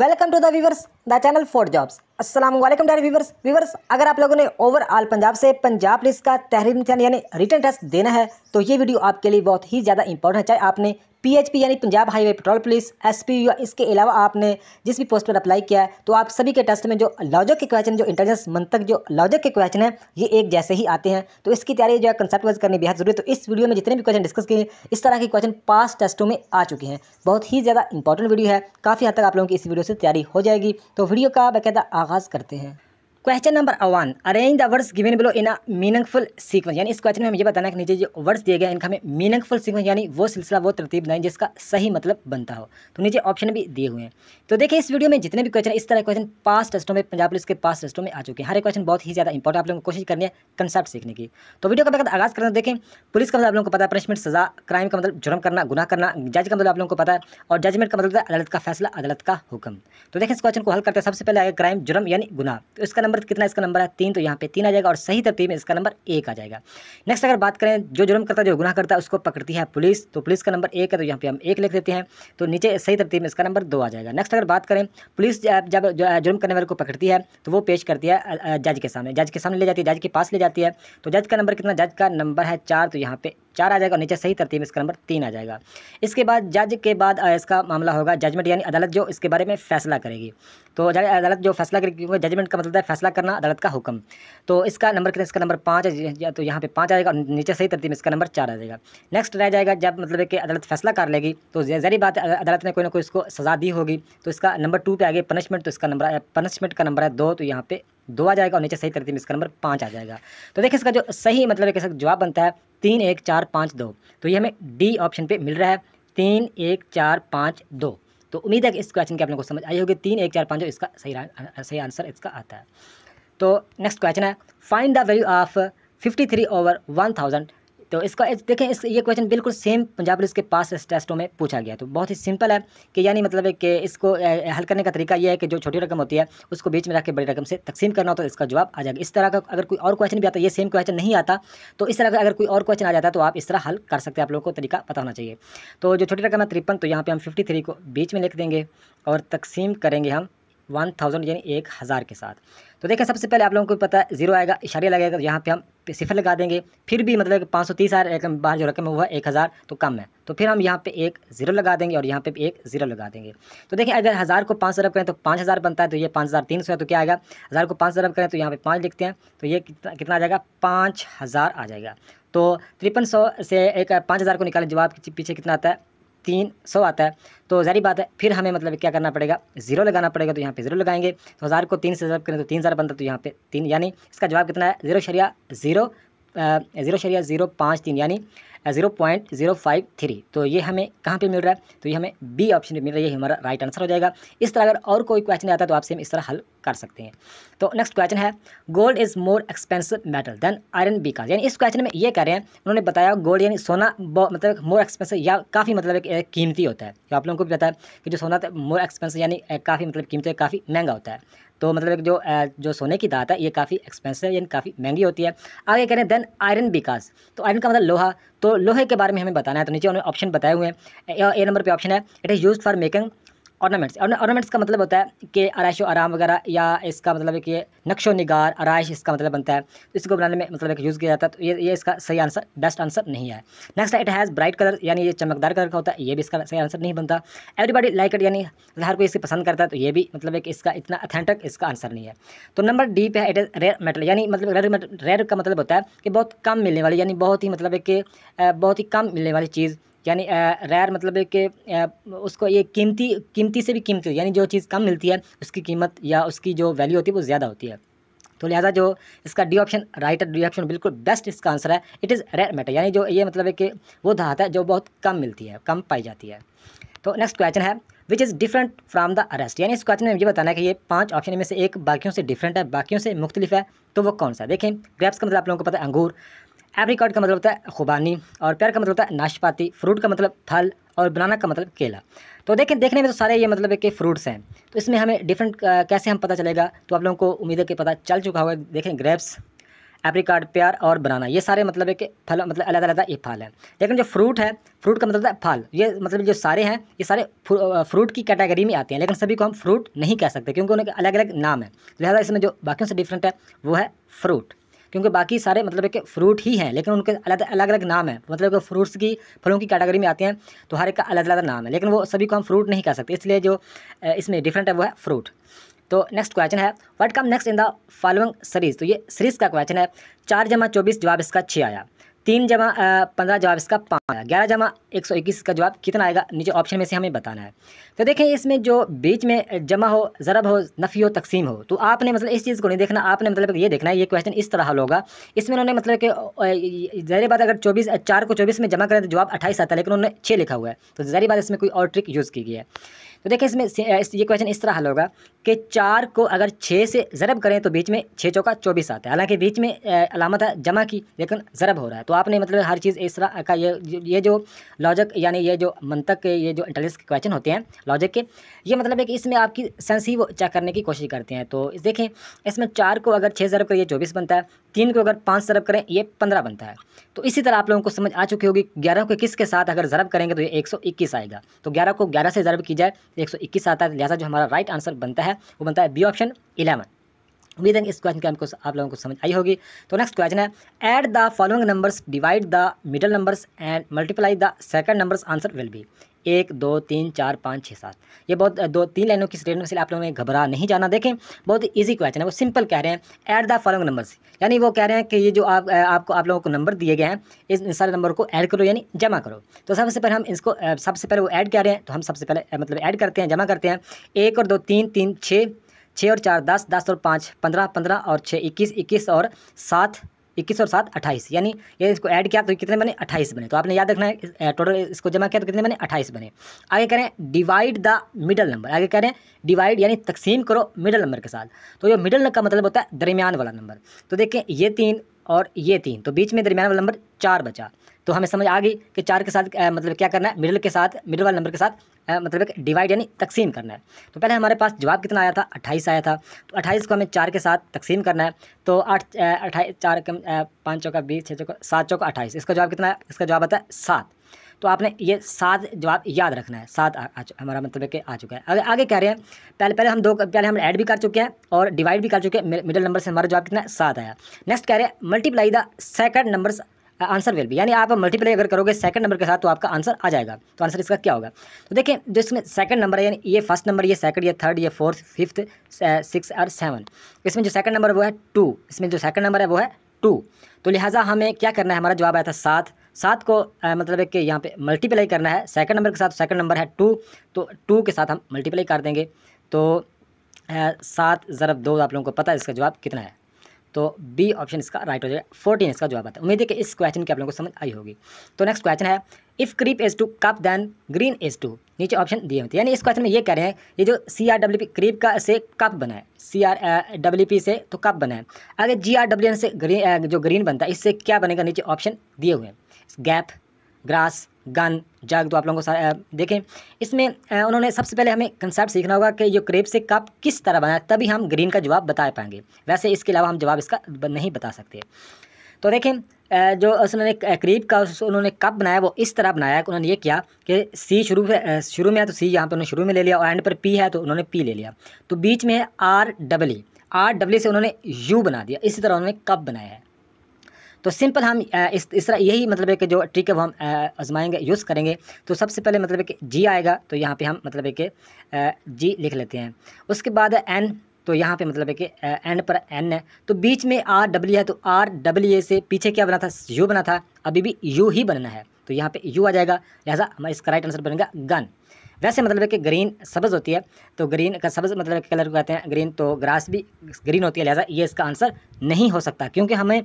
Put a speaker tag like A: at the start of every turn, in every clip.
A: Welcome to the viewers, the channel for jobs. असलम dear viewers viewers अगर आप लोगों ने ओवरऑल पंजाब से पंजाब पुलिस का तहरीर यानी रिटर्न टेस्ट देना है तो ये वीडियो आपके लिए बहुत ही ज़्यादा इंपॉर्टेंट है चाहे आपने पीएचपी यानी Punjab highway petrol police SP या इसके अलावा आपने जिस भी पोस्ट पर अप्लाई किया है तो आप सभी के टेस्ट में जो लॉजिक के क्वेश्चन जो इंटेलिजेंस मंथ तक जो लॉजिक के क्वेश्चन है ये एक जैसे ही आते हैं तो इसकी तैयारी जो है कंसेप्ट वाइज करनी बेहद जरूरी है तो इस वीडियो में जितने भी क्वेश्चन डिस्कस किए इस तरह के क्वेश्चन पास टेस्टों में आ चुके हैं बहुत ही ज़्यादा इंपॉर्टेंट वीडियो है काफ़ी हद तक आप लोगों की इस वीडियो से तैयारी हो जाएगी तो वीडियो का बाकायदा आगाज़ करते हैं question number one arrange the words given below in a meaningful sequence यानी इस क्वेश्चन में हमें ये बताना है कि नीचे जो वर्ड्स दिए गए हैं इनका हमें मीनिंगफुल सीक्वेंस यानी वो सिलसिला वो तरतीब बनाएं जिसका सही मतलब बनता हो तो नीचे ऑप्शन भी दिए हुए हैं तो देखिए इस वीडियो में जितने भी क्वेश्चन इस तरह क्वेश्चन पास टेस्टों में पंजाब पुलिस के पास टेस्टों में आ चुके हैं हर एक क्वेश्चन बहुत ही ज़्यादा इंपॉर्टेंट आप लोगों को कोशिश करनी है कंसेप्ट सीखने की तो वीडियो का बेहतर आगाज करना तो देखें पुलिस का मतलब आप लोगों को पता है पनिशमेंट सजा क्राइम का मतलब जुर्म करना गुना करना जज का मतलब आप लोगों को पता है और जजमेंट का मतलब अदालत का फैसला अदालत का हुक्म तो देखें इस क्वेश्चन को हल करते हैं सबसे पहले आगे क्राइम जुर्म यानी गुना तो इसका नंबर पर कितना इसका नंबर है तीन तो यहाँ पे तीन आ जाएगा और सही तरतीब में इसका नंबर एक आ जाएगा नेक्स्ट अगर बात करें जो जुर्म करता है जो गुना करता है उसको पकड़ती है पुलिस तो पुलिस का नंबर एक है तो यहाँ पे हम एक लिख देते हैं तो नीचे सही तरतीब में इसका नंबर दो आ जाएगा नेक्स्ट अगर बात करें पुलिस जब जुर्म करने वाले को पकड़ती है तो वो पेश करती है जज के सामने जज के सामने ले जाती है जज के पास ले जाती है तो जज का नंबर कितना जज का नंबर है चार तो यहाँ पे चार आ जाएगा नीचे सही तरतीब इसका नंबर तीन आ जाएगा इसके बाद जज के बाद इसका मामला होगा जजमेंट यानी अदालत जो इसके बारे में फैसला करेगी तो अदालत जो फैसला करेगी क्योंकि जजमेंट का मतलब है फैसला करना अदालत का हुक्म तो इसका नंबर कितना इसका नंबर पाँच या तो यहाँ पे पाँच आएगा नीचे सही तरतीब इसका नंबर चार आ जाएगा नेक्स्ट रह जाएगा जब मतलब कि अदालत फैसला कर लेगी तो जहरी बात अदालत ने कोई ना कोई इसको सज़ा दी होगी तो इसका नंबर टू पर आ गया पनिशमेंट तो इसका नंबर पनिशमेंट का नंबर है दो तो यहाँ पे दो आ जाएगा और नीचे सही तरतीब इसका नंबर पाँच आ जाएगा तो देखिए इसका जो सही मतलब है जवाब बनता है तीन एक चार पाँच दो तो ये हमें डी ऑप्शन पर मिल रहा है तीन एक चार पाँच दो तो उम्मीद है कि इस क्वेश्चन की आप लोगों को समझ आई होगी तीन एक चार पाँच इसका सही सही आंसर इसका आता है तो नेक्स्ट क्वेश्चन है find the value of fifty three over one thousand तो इसका इस, देखें इस ये क्वेश्चन बिल्कुल सेम पंजाब पुलिस के पास टेस्टों में पूछा गया तो बहुत ही सिंपल है कि यानी मतलब है कि इसको हल करने का तरीका यह है कि जो छोटी रकम होती है उसको बीच में रख के बड़ी रकम से तकसीम करना हो तो इसका जवाब आ जाएगा इस तरह का अगर कोई और क्वेश्चन भी आता है ये सेम क्वेश्चन नहीं आता तो इस तरह का अगर कोई और क्वेश्चन आ जाता है तो आप इस तरह हल कर सकते हैं आप लोगों को तरीका पता होना चाहिए तो जो छोटी रकम है तिरपन तो यहाँ पर हम फिफ्टी को बीच में लिख देंगे और तकसीम करेंगे हम वन थाउजेंड यानी एक हज़ार के साथ तो देखिए सबसे पहले आप लोगों को पता है जीरो आएगा इशारे लगेगा तो यहाँ पे हम सिफर लगा देंगे फिर भी मतलब पाँच सौ तीस रकम बाहर जो रकम है वो है एक हज़ार तो कम है तो फिर हम यहाँ पे एक जीरो लगा देंगे और यहाँ पे एक जीरो लगा देंगे तो देखिए अगर हज़ार को पाँच सौ करें तो पाँच हज़ार बनता है तो ये पाँच हज़ार तीन सौ है तो क्या आएगा हज़ार को पाँच सौ करें तो यहाँ पे पाँच लिखते हैं तो ये कितना कितना आ जाएगा पाँच हज़ार आ जाएगा तो तिरपन सौ से एक पाँच हज़ार को निकालें जवाब पीछे कितना आता है तीन सौ आता है तो जारी बात है फिर हमें मतलब क्या करना पड़ेगा जीरो लगाना पड़ेगा तो यहाँ पे जीरो लगाएंगे तो हज़ार को तीन से जब करें तो तीन हज़ार बनता तो यहाँ पे तीन यानी इसका जवाब कितना है जीरो शरिया जीरो ज़ीरो शरिया ज़ीरो पाँच तीन यानी zero point zero five three तो ये हमें कहाँ पे मिल रहा है तो ये हमें बी ऑप्शन पे मिल रहा है ये हमारा राइट आंसर हो जाएगा इस तरह अगर और कोई क्वेश्चन आता है तो आपसे हम इस तरह हल कर सकते हैं तो नेक्स्ट क्वेश्चन है gold is more expensive metal than iron B का यानी इस क्वेश्चन में ये कह रहे हैं उन्होंने बताया गोल्ड यानी सोना मतलब मोर एक्सपेंसिव या काफ़ी मतलब कीमती होता है तो आप लोगों को भी पता है कि जो सोना मोर एक्सपेंसिव यानी काफ़ी मतलब कीमती काफ़ी महंगा होता है तो मतलब जो जो सोने की दात है ये काफ़ी एक्सपेंसिव यानी काफ़ी महंगी होती है आगे कह रहे हैं देन आयरन विकास तो आयरन का मतलब लोहा तो लोहे के बारे में हमें बताना है तो नीचे उन्होंने ऑप्शन बताए हुए हैं ए नंबर पे ऑप्शन है it is use for making ornaments ornaments का मतलब होता है कि आरائش आराम वगैरह या इसका मतलब है कि नक्शो निगार आरائش इसका मतलब बनता है तो इसको बनाने में मतलब एक यूज़ किया जाता है तो ये ये इसका सही आंसर बेस्ट आंसर नहीं है नेक्स्ट है इट हैज़ ब्राइट कलर यानी ये चमकदार कलर का होता है ये भी इसका सही आंसर नहीं बनता एवरीबॉडी लाइक इट यानी हर कोई इसे पसंद करता है तो ये भी मतलब एक इसका इतना अथेंटिक इसका आंसर नहीं है तो नंबर डी पे है इट इज़ रेयर मेटल यानी मतलब रेयर रेयर का मतलब होता है कि बहुत कम मिलने वाली यानी बहुत ही मतलब एक बहुत ही कम मिलने वाली चीज़ यानी रेयर मतलब है कि उसको ये कीमती कीमती से भी कीमती यानी जो चीज़ कम मिलती है उसकी कीमत या उसकी जो वैल्यू होती है वो ज़्यादा होती है तो लिहाजा जो इसका D option right D option बिल्कुल बेस्ट इसका आंसर है इट इज़ रेयर मैटर यानी जो ये मतलब है कि वो धात है जो बहुत कम मिलती है कम पाई जाती है तो नेक्स्ट क्वेश्चन है which is different from the rest यानी इस क्वेश्चन में ये बताना है कि ये पांच ऑप्शन में से एक बाकियों से डिफरेंट है बाकियों से मुख्तलिफ है तो वो कौन सा है देखें ग्रेप्स का मतलब आप लोगों को पता है अंगूर एप्रिकॉट का मतलब होता है खुबानी और पेयर का मतलब होता है नाशपाती फ्रूट का मतलब फल और बनाना का मतलब केला तो देखें देखने में तो सारे ये मतलब है कि फ्रूट्स हैं तो इसमें हमें डिफरेंट कैसे हम पता चलेगा तो आप लोगों को उम्मीद है कि पता चल चुका होगा देखें ग्रेप्स एप्रिकॉट प्यार और बनाना ये सारे मतलब है कि फल मतलब अलग अलग ये फल है लेकिन जो फ्रूट है फ्रूट का मतलब है फल ये मतलब जो सारे हैं ये सारे फ्रूट की कैटेगरी में आते हैं लेकिन सभी को हम फ्रूट नहीं कह सकते क्योंकि उनके अलग अलग नाम है लिहाजा इसमें जो बाकियों से डिफरेंट है वो है फ्रूट क्योंकि बाकी सारे मतलब एक फ्रूट ही हैं लेकिन उनके अलग अलग अलग नाम है मतलब कि फ्रूट्स की फलों की कैटेगरी में आते हैं तो हर एक का अलग अलग नाम है लेकिन वो सभी को हम फ्रूट नहीं कह सकते इसलिए जो इसमें डिफरेंट है वो है फ्रूट तो नेक्स्ट क्वेश्चन है what come next in the following series तो ये सीरीज का क्वेश्चन है चार जमा चौबीस जवाब इसका छः आया तीन जमा पंद्रह जवाब इसका पाँच आया ग्यारह जमा एक सौ इक्कीस का जवाब कितना आएगा नीचे ऑप्शन में से हमें बताना है तो देखें इसमें जो बीच में जमा हो ज़रब हो नफ़ी हो तकसीम हो तो आपने मतलब इस चीज़ को नहीं देखना आपने मतलब ये देखना है ये क्वेश्चन इस तरह हल होगा इसमें उन्होंने मतलब कि ज़हरी बात अगर चौबीस चार को चौबीस में जमा करें तो जवाब अट्ठाईस आता है लेकिन उन्होंने छः लिखा हुआ है तो ज़हरी बात इसमें कोई और ट्रिक यूज़ की गई है तो देखिए इसमें ये क्वेश्चन इस तरह हल होगा कि चार को अगर छः से ज़रब करें तो बीच में छः चौका चौबीस आता है हालांकि बीच में अलामत है जमा की लेकिन ज़रब हो रहा है तो आपने मतलब हर चीज़ इस तरह का ये ये जो लॉजिक यानी ये जो मंतक के ये जो इंटेलिजेंस के क्वेश्चन होते हैं लॉजिक के ये मतलब है कि इसमें आपकी सेंस ही वो चेक करने की कोशिश करते हैं तो देखें इसमें चार को अगर छः ज़रब करें ये चौबीस बनता है तीन को अगर पाँच ज़रब करें ये पंद्रह बनता है तो इसी तरह आप लोगों को समझ आ चुकी होगी ग्यारह को इक्कीस के साथ अगर ज़रब करेंगे तो ये एक सौ इक्कीस आएगा तो ग्यारह को ग्यारह से ज़रब की जाए तो एक सौ इक्कीस आता है लिहाजा जो हमारा राइट आंसर बनता है वो बनता है बी ऑप्शन इलेवन उम्मीद है इस क्वेश्चन की आपको आप लोगों को समझ आई होगी तो नेक्स्ट क्वेश्चन है add the following numbers divide the middle numbers and multiply the second numbers answer will be एक दो तीन चार पाँच छः सात ये बहुत दो तीन लाइनों की स्टेटमेंट से आप लोगों ने घबरा नहीं जाना देखें बहुत ईजी क्वेश्चन है वो सिंपल कह रहे हैं ऐड द फॉलोइंग नंबर्स यानी वो कह रहे हैं कि ये जो आप आपको आप लोगों को नंबर दिए गए हैं इस सारे नंबर को ऐड करो यानी जमा करो तो सबसे पहले हम इसको सबसे पहले वो ऐड कह रहे हैं तो हम सबसे पहले मतलब ऐड करते हैं जमा करते हैं एक और दो तीन तीन छः छः और चार दस दस और पाँच पंद्रह पंद्रह और छः इक्कीस इक्कीस और सात इक्कीस और सात अट्ठाईस यानी ये इसको ऐड किया तो कितने बने अट्ठाईस बने तो आपने याद रखना है टोटल इसको जमा किया तो कितने बने अट्ठाईस बने आगे करें डिवाइड द मिडल नंबर आगे करें डिवाइड यानी तकसीम करो मिडल नंबर के साथ तो ये मिडल का मतलब होता है दरमियान वाला नंबर तो देखें ये तीन और ये तीन तो बीच में दरमियान वाला नंबर चार बचा तो हमें समझ आ गई कि चार के साथ आ, मतलब क्या करना है मिडल के साथ मिडल वाले नंबर के साथ आ, मतलब एक डिवाइड यानी तकसीम करना है तो पहले हमारे पास जवाब कितना आया था अट्ठाईस आया था तो अट्ठाईस को हमें चार के साथ तकसीम करना है तो आठ अट्ठाईस चार कम पाँच चौका बीस छः चौका सात चौका अट्ठाईस इसका जवाब कितना है इसका जवाब आता है सात तो आपने ये सात जवाब याद रखना है सात हमारा मतलब है कि आ चुका है अगर आगे कह रहे हैं पहले पहले हम दो पहले हम ऐड भी कर चुके हैं और डिवाइड भी कर चुके हैं मिडिल नंबर से हमारा जवाब कितना सात आया नेक्स्ट कह रहे हैं multiply the second number answer will be यानी आप मल्टीप्लाई अगर करोगे सेकंड नंबर के साथ तो आपका आंसर आ जाएगा तो आंसर इसका क्या होगा तो देखिए जो इसमें सेकंड नंबर है यानी ये फर्स्ट नंबर ये सेकंड ये थर्ड ये फोर्थ फिफ्थ सिक्स और सेवन इसमें जो सेकंड नंबर वो है टू इसमें जो सेकंड नंबर है वो है टू तो लिहाजा हमें क्या करना है हमारा जवाब आया था सात सात को आ, मतलब एक यहाँ पे मल्टीप्लाई करना है सेकंड नंबर के साथ सेकंड नंबर है टू तो टू के साथ हम मल्टीप्लाई कर देंगे तो सात ज़रब दो आप लोगों को पता है इसका जवाब कितना है तो बी ऑप्शन इसका राइट हो जाएगा फोर्टीन इसका जवाब आता है उम्मीद है कि इस क्वेश्चन की आप लोगों को समझ आई होगी तो नेक्स्ट क्वेश्चन है if creep is to cup then green is to नीचे ऑप्शन दिए होते हैं यानी इस क्वेश्चन में ये कह रहे हैं ये जो C R W P creep का से कप बना है सी आर डब्ल्यू पी से तो कप बना है अगर जी आर डब्ल्यू एन से ग्रीन जो ग्रीन बनता है इससे क्या बनेगा नीचे ऑप्शन दिए हुए हैं गैप ग्रास गन जग तो आप लोगों को सारा देखें इसमें उन्होंने सबसे पहले हमें कंसेप्ट सीखना होगा कि ये क्रेप से कप किस तरह बनाया तभी हम ग्रीन का जवाब बता पाएंगे वैसे इसके अलावा हम जवाब इसका नहीं बता सकते तो देखें जो उसने करीब का उन्होंने कप बनाया वो इस तरह बनाया कि उन्होंने ये किया कि सी शुरू शुरू में है तो सी यहाँ पर उन्होंने शुरू में ले लिया और एंड पर पी है तो उन्होंने पी ले लिया तो बीच में है R double E R double से उन्होंने यू बना दिया इसी तरह उन्होंने कप बनाया है तो सिंपल हम इस तरह यही मतलब है कि जो ट्रिक है वो हम आजमाएंगे यूज़ करेंगे तो सबसे पहले मतलब कि जी आएगा तो यहाँ पे हम मतलब है कि जी लिख लेते हैं उसके बाद एन तो यहाँ पे मतलब है कि एन पर एन है तो बीच में आर डब्ल्यू है तो आर डब्ल्यू ए से पीछे क्या बना था यू बना था अभी भी यू ही बनना है तो यहाँ पे यू आ जाएगा लिहाजा हमारा इसका राइट आंसर बनेगा गन वैसे मतलब है कि ग्रीन सब्ज़ होती है तो ग्रीन का सब्ज़ मतलब कलर को कहते हैं ग्रीन तो ग्रास भी ग्रीन होती है लिहाजा ये इसका आंसर नहीं हो सकता क्योंकि हमें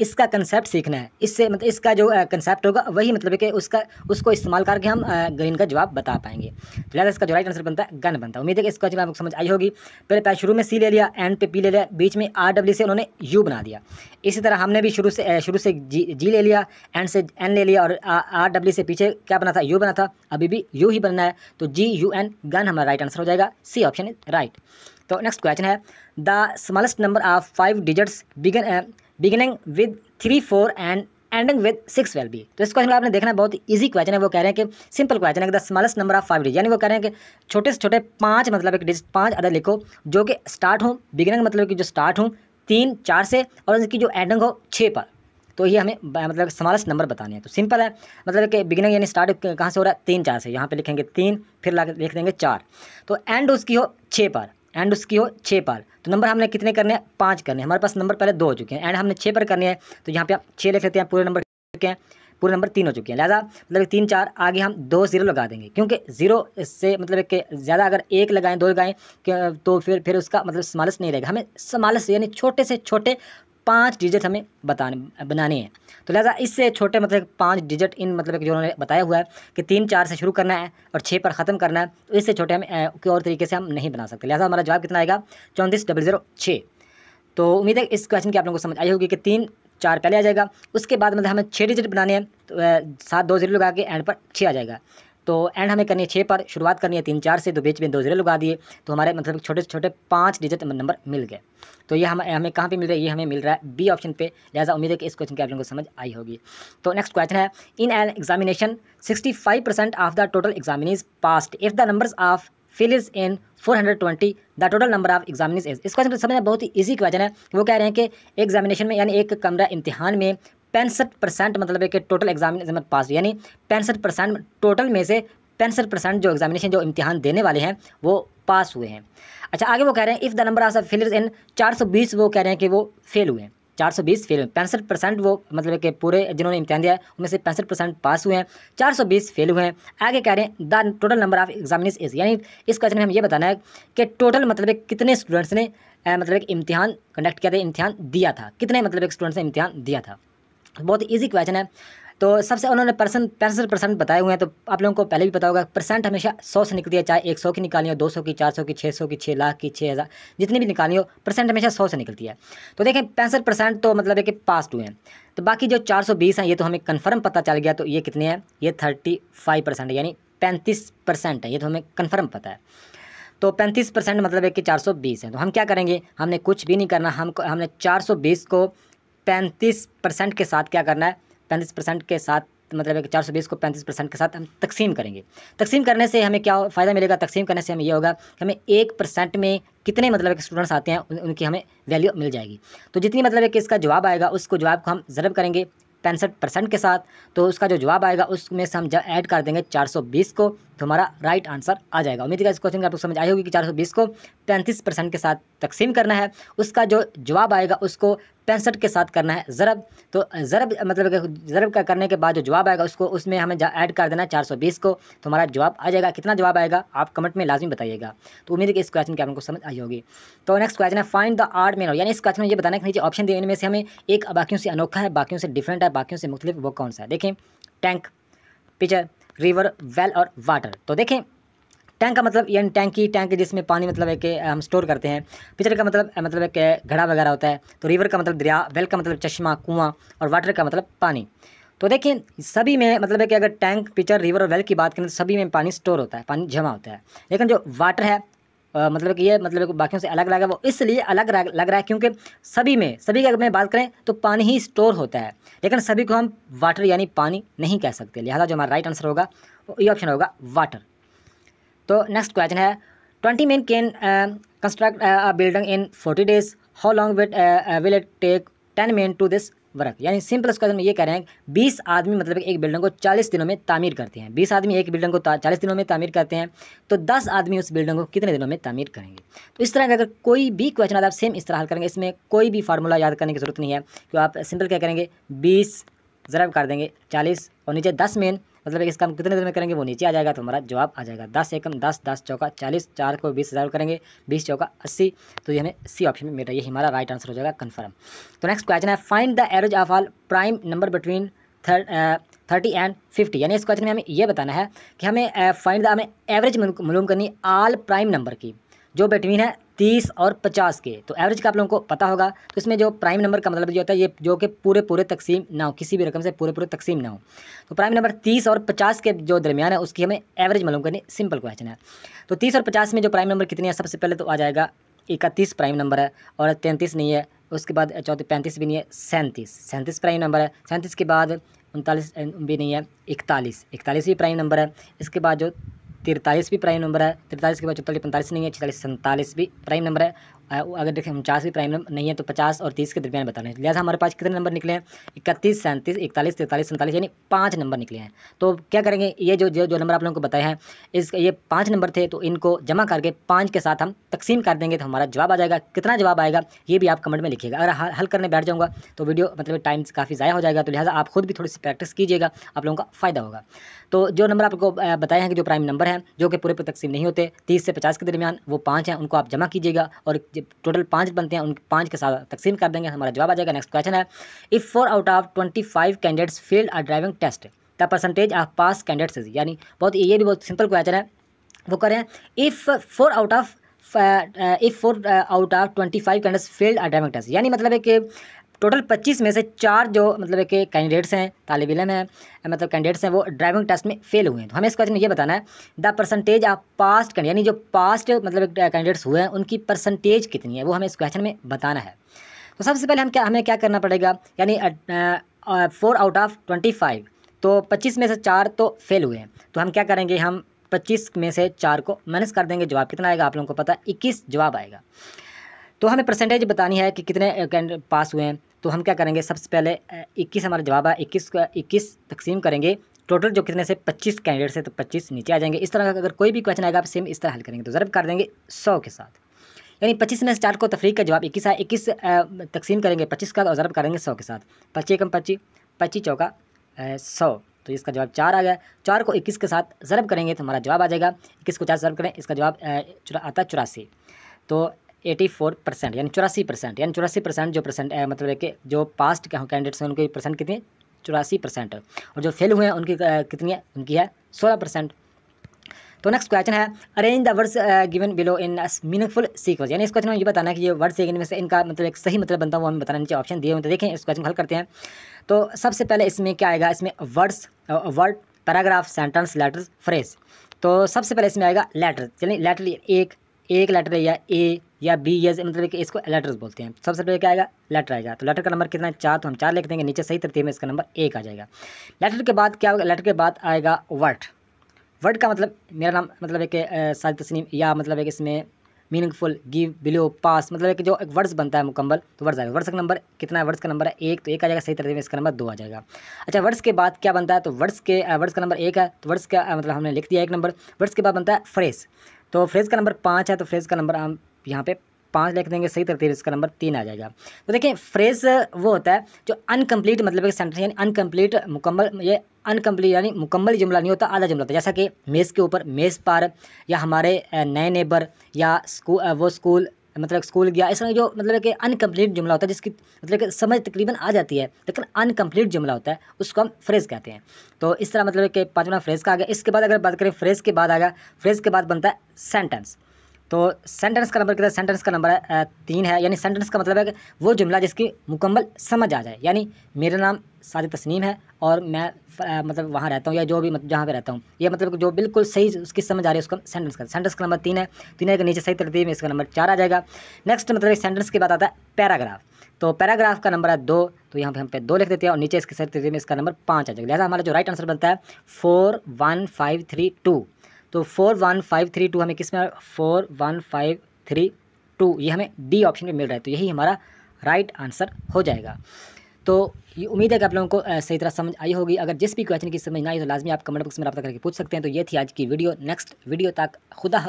A: इसका कंसेप्ट सीखना है इससे मतलब इसका जो कंसेप्ट होगा वही मतलब है कि उसका उसको इस्तेमाल करके हम ग्रीन का जवाब बता पाएंगे तो लिहाजा इसका जो राइट आंसर बनता है गन बनता है उम्मीद है कि इसका जवाब आपको समझ आई होगी पहले पहले शुरू में सी ले लिया एंड पे पी ले लिया बीच में आर डब्ल्यू से उन्होंने यू बना दिया इसी तरह हमने भी शुरू से शुरू से जी जी ले लिया एंड से एन ले लिया और आर डब्ल्यू से पीछे क्या बना था यू बना था अभी भी यू ही बना करना है तो जी यू एन गन हमारा राइट आंसर हो जाएगा सी ऑप्शन इज राइट तो नेक्स्ट क्वेश्चन है the smallest number of five digits begin beginning with three four and ending with six will be तो इस क्वेश्चन में आपने देखना बहुत इजी क्वेश्चन है वो कह रहे हैं कि सिंपल क्वेश्चन है the smallest number of five digit यानी वो कह रहे हैं कि छोटे से छोटे पाँच मतलब एक डिजिट पाँच अदर लिखो जो कि स्टार्ट हो बिगनिंग मतलब कि जो स्टार्ट हो तीन चार से और इनकी जो एंडिंग हो छः पर तो ये हमें मतलब स्मॉलेस्ट नंबर बताने हैं तो सिंपल है मतलब कि बिगिनिंग यानी स्टार्ट कहाँ से हो रहा है तीन चार से यहाँ पर लिखेंगे तीन फिर ला लिख देंगे चार तो एंड उसकी हो छः पर एंड उसकी हो छः पर तो नंबर हमने कितने करने हैं पाँच करने हमारे पास नंबर पहले दो हो चुके हैं एंड हमने छः पर करने हैं तो यहाँ पर आप छः लिख लेते हैं पूरे नंबर चुके हैं पूरे नंबर तीन हो चुके हैं लिहाजा मतलब तीन चार आगे हम दो जीरो लगा देंगे क्योंकि जीरो से मतलब कि ज़्यादा अगर एक लगाएं दो लगाएं तो फिर फिर उसका मतलब समालस नहीं रहेगा हमें समालस यानी छोटे से छोटे पाँच डिजिट हमें बताने बनाने हैं तो लिहाजा इससे छोटे मतलब पाँच डिजिट इन मतलब जो उन्होंने बताया हुआ है कि तीन चार से शुरू करना है और छः पर ख़त्म करना है तो इससे छोटे हमें कोई और तरीके से हम नहीं बना सकते लिहाजा हमारा जवाब कितना आएगा चौंतीस डबल ज़ीरो छः तो उम्मीद है इस क्वेश्चन की आप लोगों को समझ आई होगी कि तीन चार पहले आ जाएगा उसके बाद मतलब हमें छः डिजिट बनाने हैं तो सात दो जीरो लगा के एंड पर छः आ जाएगा तो एंड हमें करनी है छः पर शुरुआत करनी है तीन चार से तो बीच में दो जीरो लगा दिए तो हमारे मतलब छोटे छोटे पाँच डिजिट नंबर मिल गए तो ये हम हमें कहाँ पे मिल रहा है ये हमें मिल रहा है बी ऑप्शन पे लिहाजा उम्मीद है कि इस क्वेश्चन की आप लोगों को समझ आई होगी तो नेक्स्ट क्वेश्चन है in an examination sixty five percent of the total examinees passed if the numbers of fail is in 420 the total number of examinees इस क्वेश्चन को समझना बहुत ही ईजी क्वेश्चन है वो कह रहे हैं कि एग्जामिनेशन में यानी एक कमरा इम्तिहान में पैंसठ परसेंट मतलब कि टोटल एग्जाम पास यानी पैंसठ परसेंट टोटल में से पैंसठ परसेंट जो एग्जामिनेशन जो इम्तिहान देने वाले हैं वो पास हुए हैं अच्छा आगे वो कह रहे हैं if the number of failures in 420 वो कह रहे हैं कि वो फेल हुए हैं 420 फेल हुए पैंसठ परसेंट वो मतलब कि पूरे जिन्होंने इम्तिहान दिया है उनमें से पैंसठ परसेंट पास हुए हैं बीस फेल हुए हैं आगे कह रहे हैं the total number of examinees is यानी इस क्वेश्चन में हम ये बताना है कि टोटल मतलब कितने स्टूडेंट्स ने मतलब इम्तिहान कंडक्ट किया था इम्तिहान दिया था कितने मतलब स्टूडेंट्स ने इम्तिहान दिया था बहुत ईजी क्वेश्चन है तो सबसे उन्होंने परसेंट पैंसठ परसेंट बताए हुए हैं तो आप लोगों को पहले भी पता होगा परसेंट हमेशा सौ से निकलती है चाहे एक सौ की निकाली हो दो सौ की चार सौ की छः सौ की छः लाख की छः हज़ार जितनी भी निकाली हो परसेंट हमेशा सौ से निकलती है तो देखें पैंसठ परसेंट तो मतलब है कि पास हुए हैं तो बाकी जो चार सौ बीस हैं ये तो हमें कन्फर्म पता चल गया तो ये कितने हैं ये थर्टी फाइव परसेंट यानी पैंतीस परसेंट है ये तो हमें कन्फर्म पता है तो पैंतीस परसेंट मतलब है कि बीस है तो हम क्या करेंगे हमने कुछ भी नहीं करना हम हमने बीस को पैंतीस परसेंट के साथ क्या करना है पैंतीस परसेंट के साथ मतलब एक चार सौ बीस को पैंतीस परसेंट के साथ हम तकसीम करेंगे तकसीम करने से हमें क्या फ़ायदा मिलेगा तकसीम करने से हमें यह होगा कि हमें एक परसेंट में कितने मतलब के स्टूडेंट्स आते हैं उन, उनकी हमें वैल्यू मिल जाएगी तो जितनी मतलब कि इसका जवाब आएगा उसको जवाब को हम ज़रब करेंगे पैंसठ परसेंट के साथ तो उसका जो जवाब आएगा उसमें से हम ऐड कर देंगे चार सौ बीस को तो हमारा राइट आंसर आ जाएगा उम्मीद है इस क्वेश्चन की आपको समझ आई होगी कि 420 को पैंतीस परसेंट के साथ तकसीम करना है उसका जो जवाब आएगा उसको पैंसठ के साथ करना है ज़रब तो ज़रब मतलब ज़रब का करने के बाद जो जवाब आएगा उसको उसमें हमें ऐड कर देना है चार सौ बीस को तो हमारा जवाब आ जाएगा कितना जवाब आएगा आप कमेंट में लाजमी बताइएगा तो उम्मीद है कि इस क्वेश्चन की आपको समझ आई होगी तो नेक्स्ट क्वेश्चन है फाइंड द आर्ट मेनर यानी इस क्वेश्चन में ये बताना कि नीचे ऑप्शन दिए इनमें से हमें एक बाकियों से अनोखा है बाकियों से डिफरेंट है बाकियों से मुख्तलिफ वो कौन सा है देखें टैंक पिचर रिवर वेल और वाटर तो देखें टैंक का मतलब यानी टैंकी टैंक जिसमें पानी मतलब है कि हम स्टोर करते हैं पिचर का मतलब मतलब एक घड़ा वगैरह होता है तो रिवर का मतलब दरिया वेल का मतलब चश्मा कुआं और वाटर का मतलब पानी तो देखें सभी में मतलब है कि अगर टैंक पिचर रिवर और वेल की बात करें तो सभी में पानी स्टोर होता है पानी जमा होता है लेकिन जो वाटर है मतलब कि ये मतलब बाकियों से अलग लग रहा है वो इसलिए अलग लग रहा है क्योंकि सभी में सभी की अगर मैं बात करें तो पानी ही स्टोर होता है लेकिन सभी को हम वाटर यानी पानी नहीं कह सकते लिहाजा जो हमारा राइट आंसर होगा वो ये ऑप्शन होगा वाटर तो नेक्स्ट क्वेश्चन है twenty men can construct a building in forty days how long will it take ten men to this work यानी सिंपल क्वेश्चन ये कह रहे हैं बीस आदमी मतलब एक बिल्डिंग को चालीस दिनों में तामीर करते हैं बीस आदमी एक बिल्डिंग को चालीस दिनों में तामीर करते हैं तो दस आदमी उस बिल्डिंग को कितने दिनों में तामीर करेंगे तो इस तरह का अगर कोई भी क्वेश्चन आता है आप सेम इस तरह हल करेंगे इसमें कोई भी फार्मूला याद करने की जरूरत नहीं है तो आप सिंपल क्या करेंगे बीस ज़रा कर देंगे चालीस और नीचे दस मेन मतलब इसका हम कितने देर में करेंगे वो नीचे आ जाएगा तो हमारा जवाब आ जाएगा दस एकम दस दस चौका चालीस चार को बीस हज़ार करेंगे बीस चौका अस्सी तो ये हमें सी ऑप्शन में मेरा ये हमारा राइट आंसर हो जाएगा कन्फर्म तो नेक्स्ट क्वेश्चन है find the average of all prime number between thirty and fifty यानी इस क्वेश्चन में हमें यह बताना है कि हमें फाइंड द हमें एवरेज मालूम करनी ऑल प्राइम नंबर की जो बिटवीन है तीस और पचास के तो एवरेज का आप लोगों को पता होगा तो इसमें जो प्राइम नंबर का मतलब जो होता है ये जो कि पूरे पूरे तकसीम ना हो किसी भी रकम से पूरे पूरे तकसीम ना हो तो प्राइम नंबर तीस और पचास के जो दरमियान है उसकी हमें एवरेज मालूम करनी सिंपल क्वेश्चन है तो तीस और पचास में जो प्राइम नंबर कितनी है सबसे पहले तो आ जाएगा इकतीस प्राइम नंबर है और तैंतीस नहीं है उसके बाद चौथे पैंतीस भी नहीं है सैंतीस सैंतीस प्राइम नंबर है सैंतीस के बाद उनतालीस भी नहीं है इकतालीस इकतालीस भी प्राइम नंबर है इसके बाद जो तिरतालीस भी प्राइम नंबर है तिरतालीस के बाद चौतालीस पैंतालीस नहीं है छतालीस सैंतालीस भी प्राइम नंबर है अगर देखें उनचास भी प्राइम नंबर नहीं है तो पचास और तीस के दरमियान बताने है लिहाजा हमारे पास कितने नंबर निकले हैं इकतीस सैंतीस इकतालीस तैंतालीस सैंतालीस यानी पाँच नंबर निकले हैं तो क्या करेंगे ये जो जो, नंबर आप लोगों को बताया है इस ये पाँच नंबर थे तो इनको जमा करके पाँच के साथ हम तकसीम कर देंगे तो हमारा जवाब आ जाएगा कितना जवाब आएगा ये भी आप कमेंट में लिखिएगा अगर हल करने बैठ जाऊँगा तो वीडियो मतलब टाइम काफ़ी ज़ाया हो जाएगा तो लिहाजा आप खुद भी थोड़ी सी प्रैक्टिस कीजिएगा आप लोगों का फ़ायदा होगा तो जो नंबर आपको बताए हैं कि जो प्राइम नंबर हैं जो कि पूरे पर तकसीम नहीं होते तीस से पचास के दरमियान वो पाँच हैं उनको आप जमा कीजिएगा और टोटल पाँच बनते हैं उन पाँच के साथ तकसीम कर देंगे हमारा जवाब आ जाएगा नेक्स्ट क्वेश्चन है if four out of twenty five candidates failed our driving test the percentage of pass candidates यानी बहुत ये भी बहुत सिंपल क्वेश्चन है वो करें if four out of if four out of twenty five candidates failed our driving test यानी मतलब है कि टोटल पच्चीस में से चार जो मतलब के कैंडिडेट्स हैं तालब इलम हैं मतलब कैंडिडेट्स हैं वो ड्राइविंग टेस्ट में फेल हुए हैं तो हमें इस क्वेश्चन में ये बताना है द परसेंटेज ऑफ पास्ट यानी जो पास्ट मतलब कैंडिडेट्स हुए हैं उनकी परसेंटेज कितनी है वो हमें इस क्वेश्चन में बताना है तो सबसे पहले हम क्या हमें क्या करना पड़ेगा यानी four out of twenty five तो पच्चीस में से चार तो फेल हुए हैं तो हम क्या करेंगे हम पच्चीस में से चार को माइनस कर देंगे जवाब कितना आएगा आप लोगों को पता है इक्कीस जवाब आएगा तो हमें परसेंटेज बतानी है कि कितने कैंडिडेट पास हुए हैं तो हम क्या करेंगे सबसे पहले इक्कीस हमारा जवाब है इक्कीस का इक्कीस तकसीम करेंगे टोटल जो कितने से पच्चीस कैंडिडेट से तो पच्चीस नीचे आ जाएंगे इस तरह का अगर कोई भी क्वेश्चन आएगा आप सेम इस तरह हल करेंगे तो ज़रब कर देंगे सौ के साथ यानी पच्चीस में से चार को तफरीक का जवाब इक्कीस है इक्कीस तकसीम करेंगे पच्चीस का और ज़रब करेंगे सौ के साथ पच्चीस कम पच्चीस पच्चीस चौका सौ तो इसका जवाब चार आ गया चार को इक्कीस के साथ ज़रब करेंगे तो हमारा जवाब आ जाएगा इक्कीस को चार ज़रब करें इसका जवाब आता है चौरासी तो एटी फोर परसेंट यानी चौरासी परसेंट यानी चौरासी परसेंट जो परसेंट मतलब कि जो पास्ट कैंडिडेट्स हैं उनके परसेंट कितनी चौरासी परसेंट और जो फेल हुए हैं उनकी कितनी है उनकी है सोलह परसेंट तो नेक्स्ट क्वेश्चन है arrange the words given below in meaningful sequence यानी इस क्वेश्चन में ये बताना है कि ये वर्ड्स इनमें से इनका मतलब एक सही मतलब बनता हुआ हमें बताना नीचे ऑप्शन दिए हुए तो देखें इस क्वेश्चन हल करते हैं तो सबसे पहले इसमें क्या आएगा इसमें words word paragraph sentence letters phrase तो सबसे पहले इसमें आएगा लेटर चलिए लेटर एक एक लेटर है या ए या बी यज मतलब कि इसको लेटर्स बोलते हैं सबसे पहले क्या आएगा लेटर आएगा तो लेटर का नंबर कितना है चार तो हम चार लिख देंगे नीचे सही तरतीब में इसका नंबर एक आ जाएगा लेटर के बाद क्या होगा लेटर के बाद आएगा वर्ड वर्ड का मतलब मेरा नाम मतलब एक साल तस्नीम या मतलब एक इसमें मीनिंगफुल गिव बिलो पास मतलब एक जो एक वर्ड्स बनता है मुकम्मल तो वर्ड्स आएगा वर्ड्स का नंबर कितना है वर्ड्स का नंबर है एक तो एक आ जाएगा सही तरह में इसका नंबर दो आ जाएगा अच्छा वर्ड्स के बाद क्या बनता है तो वर्ड्स के वर्ड्स का नंबर एक है तो वर्ड्स का मतलब हमने लिख दिया एक नंबर वर्ड्स के बाद बनता है फ्रेस तो फ्रेज का नंबर पाँच है तो फ्रेज का नंबर हम यहाँ पे पाँच लिख देंगे सही तरतीब इसका नंबर तीन आ जाएगा तो देखें फ्रेज वो होता है जो अनकम्प्लीट मतलब एक सेंटेंस यानी अनकम्प्लीट मुकम्मल ये अनकम्प्लीट यानी मुकम्मल जुमला नहीं होता आधा जुमला होता है जैसा कि मेज़ के ऊपर मेज़ पार या हमारे नए नेबर या स्कूल वो स्कूल मतलब स्कूल गया इस तरह जो मतलब कि अनकम्प्लीट जुमला होता है जिसकी मतलब कि समझ तकरीबन आ जाती है लेकिन अनकम्प्लीट जुमला होता है उसको हम फ्रेज़ कहते हैं तो इस तरह मतलब कि पाँचवा फ्रेज़ का आ गया इसके बाद अगर बात करें फ्रेज़ के बाद आ गया फ्रेज़ के बाद बनता है सेंटेंस तो सेंटेंस का नंबर कितना सेंटेंस का नंबर है तीन है यानी सेंटेंस का मतलब है कि वो जुमला जिसकी मुकम्मल समझ आ जाए यानी मेरा नाम साजिद तस्नीम है और मैं मतलब वहाँ रहता हूँ या जो भी मतलब जहाँ पे रहता हूँ ये मतलब जो बिल्कुल सही उसकी समझ आ रही है उसको सेंटेंस का सेंटेंस का नंबर तीन है तीन है के नीचे सही तरतीब में इसका नंबर चार आ जाएगा नेक्स्ट मतलब एक सेंटेंस की बात आता है पैराग्राफ तो पैराग्राफ का नंबर है दो तो यहाँ पे हम पे दो लिख देते हैं और नीचे इसके सही तरतीब में इसका नंबर पाँच आ जाएगा लिहाजा हमारा जो राइट आंसर बनता है four one five three two तो four one five three two हमें किस में four one five three two ये हमें डी ऑप्शन में मिल रहा है तो यही हमारा राइट आंसर हो जाएगा तो ये उम्मीद है कि आप लोगों को सही तरह समझ आई होगी अगर जिस भी क्वेश्चन की समझ ना आई तो लाजमी आप कमेंट बॉक्स में रब्ता करके पूछ सकते हैं तो ये थी आज की वीडियो नेक्स्ट वीडियो तक खुदा